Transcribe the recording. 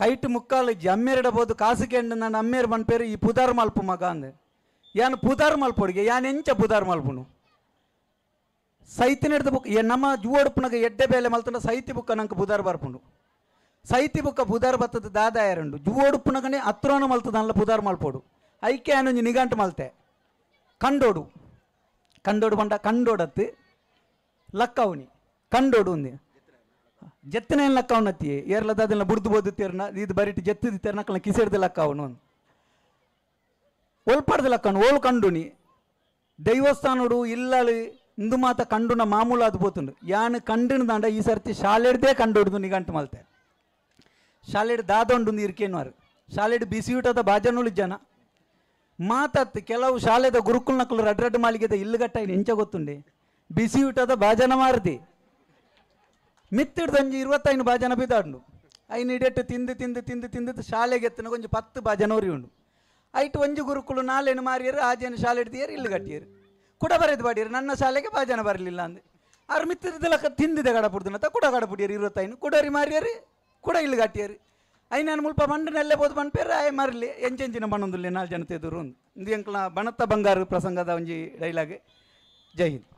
kite ಮುಕ್ಕಾಲು ಅಮ್ಮೇರಿಡಬೋದು ಕಾಸಿಗೆ ಹೆಣ್ಣು ನನ್ನ ಅಮ್ಮ ಪೇರು ಈ ಅಂದೆ ಅಂದ ಪುದಾರ್ ಪುಧಾರ್ಮಲ್ಪಡುಗೆ ಏನು ಎಂಚ ಬುದಾರ್ಮಲ್ಪುನು ಸೈತಿನಿಡ್ದು ಏನಮ್ಮ ಎಡ್ಡೆ ಬೇಲೆ ಮಲ್ತುನ ಸೈತಿ ಬುಕ್ಕ ನನಗೆ ಬುಧಾರ್ ಬರ್ಪುನು ಸೈತಿ ಬುಕ್ಕ ಬುಧಾರ್ ಬತ್ತದ ದಾದಾ ಯಾರು ಅಲ್ಲ ಪುದಾರ್ ಮಲ್ತದಲ್ಲ ಪುಧಾರ್ಮಲ್ಪುಡು ಐಕ್ಯು ನಿಘಾಂಟು ಮಲ್ತೆ ಕಂಡೋಡು ಕಂಡೋಡು ಬಂಡ ಲಕ್ಕೌನಿ ಲಕ್ಕವು ಕಂಡೋಡು ಜತ್ತನೇನು ಲಕ್ಕ ಅವನತ್ತಿ ಏರ್ಲದ ಅದನ್ನ ಬುಡ್ದು ಬೋದು ತೇರ್ನ ಇದು ಬರಿಟ್ಟು ಜತ್ತದ ತೇರ್ನಕ್ಕಲ್ಲ ಕಿಸೆಡ್ದು ಲಕ್ಕ ಅವನು ಒಲ್ಪಡ್ದು ಲಕ್ಕನು ಓಲ್ ಕಂಡುನಿ ದೈವಸ್ಥಾನಡು ಇಲ್ಲಳು ಇಂದು ಮಾತ ಕಂಡುನ ಮಾಮೂಲಾದ ಪೋತುಂಡು ಯಾನು ದಂಡ ಈ ಸರ್ತಿ ಶಾಲೆಡ್ದೇ ಕಂಡುಡ್ದು ನಿಗಂಟು ಮಲ್ತೆ ಶಾಲೆಡ್ ದಾದೊಂಡು ಇರ್ಕೇನ್ವಾರು ಶಾಲೆಡ್ ಬಿಸಿಯೂಟದ ಬಾಜನುಳು ಜನ ಮಾತತ್ತು ಕೆಲವು ಶಾಲೆದ ಗುರುಕುಲ್ನಕ್ಕಳು ರಡ್ ರಡ್ ಮಾಲಿಗೆದ ಇಲ್ಲುಗಟ್ಟ ನಿಂಚ ಗೊತ್ತುಂಡೆ ಬಿಸಿಯೂಟದ ಭಾಜನ ಮಾರದಿ ಮಿತ್ತಿಡ್ದಂಜಿ ಇರುವತ್ತೈನು ಬಾಜನ ಬಿದ್ದಾಂಡು ಐನು ಇಡೆಟ್ಟು ತಿಂದು ತಿಂದು ತಿಂದು ತಿಂದು ಶಾಲೆಗೆ ಎತ್ತಿನ ಕೊಂಚ ಪತ್ತು ಬಾಜನ ಒರಿ ಉಂಡು ಐಟು ಒಂಜಿ ಗುರುಕುಳು ನಾಲೇನು ಮಾರಿಯರು ಆಜೇನು ಶಾಲೆ ಹಿಡ್ದಿಯರು ಇಲ್ಲಿ ಕಟ್ಟಿಯರು ಕೂಡ ಬರೆದು ಬಾಡಿಯರು ನನ್ನ ಶಾಲೆಗೆ ಬಾಜನ ಬರಲಿಲ್ಲ ಅಂದೆ ಅವ್ರು ಮಿತ್ತಿದ್ದಲ್ಲ ತಿಂದಿದೆ ಗಡಪುಡ್ದು ಅಂತ ಕೂಡ ಗಡಪುಡಿಯರು ಇರುವತ್ತೈನು ಕುಡರಿ ಮಾರಿಯರು ಕೂಡ ಇಲ್ಲಿ ಕಟ್ಟಿಯರು ಐ ನಾನು ಮುಲ್ಪ ಮಂಡನೆಲ್ಲೇ ಬೋದು ಬಂಡ್ಪೇರ ಆಯ್ ಮರಲಿ ಎಂಚೆಂಚಿನ ಬಣ್ಣದಲ್ಲಿ ನಾಲ್ಕು ಜನ ಎದುರು ಒಂದು ಇಂದು ಎಂಕ್ಲ ಬಣತ್ತ ಬಂಗಾರ ಪ್ರಸಂಗದ ಒಂಜಿ ಡೈಲಾಗೆ ಜೈ ಹಿಂದ್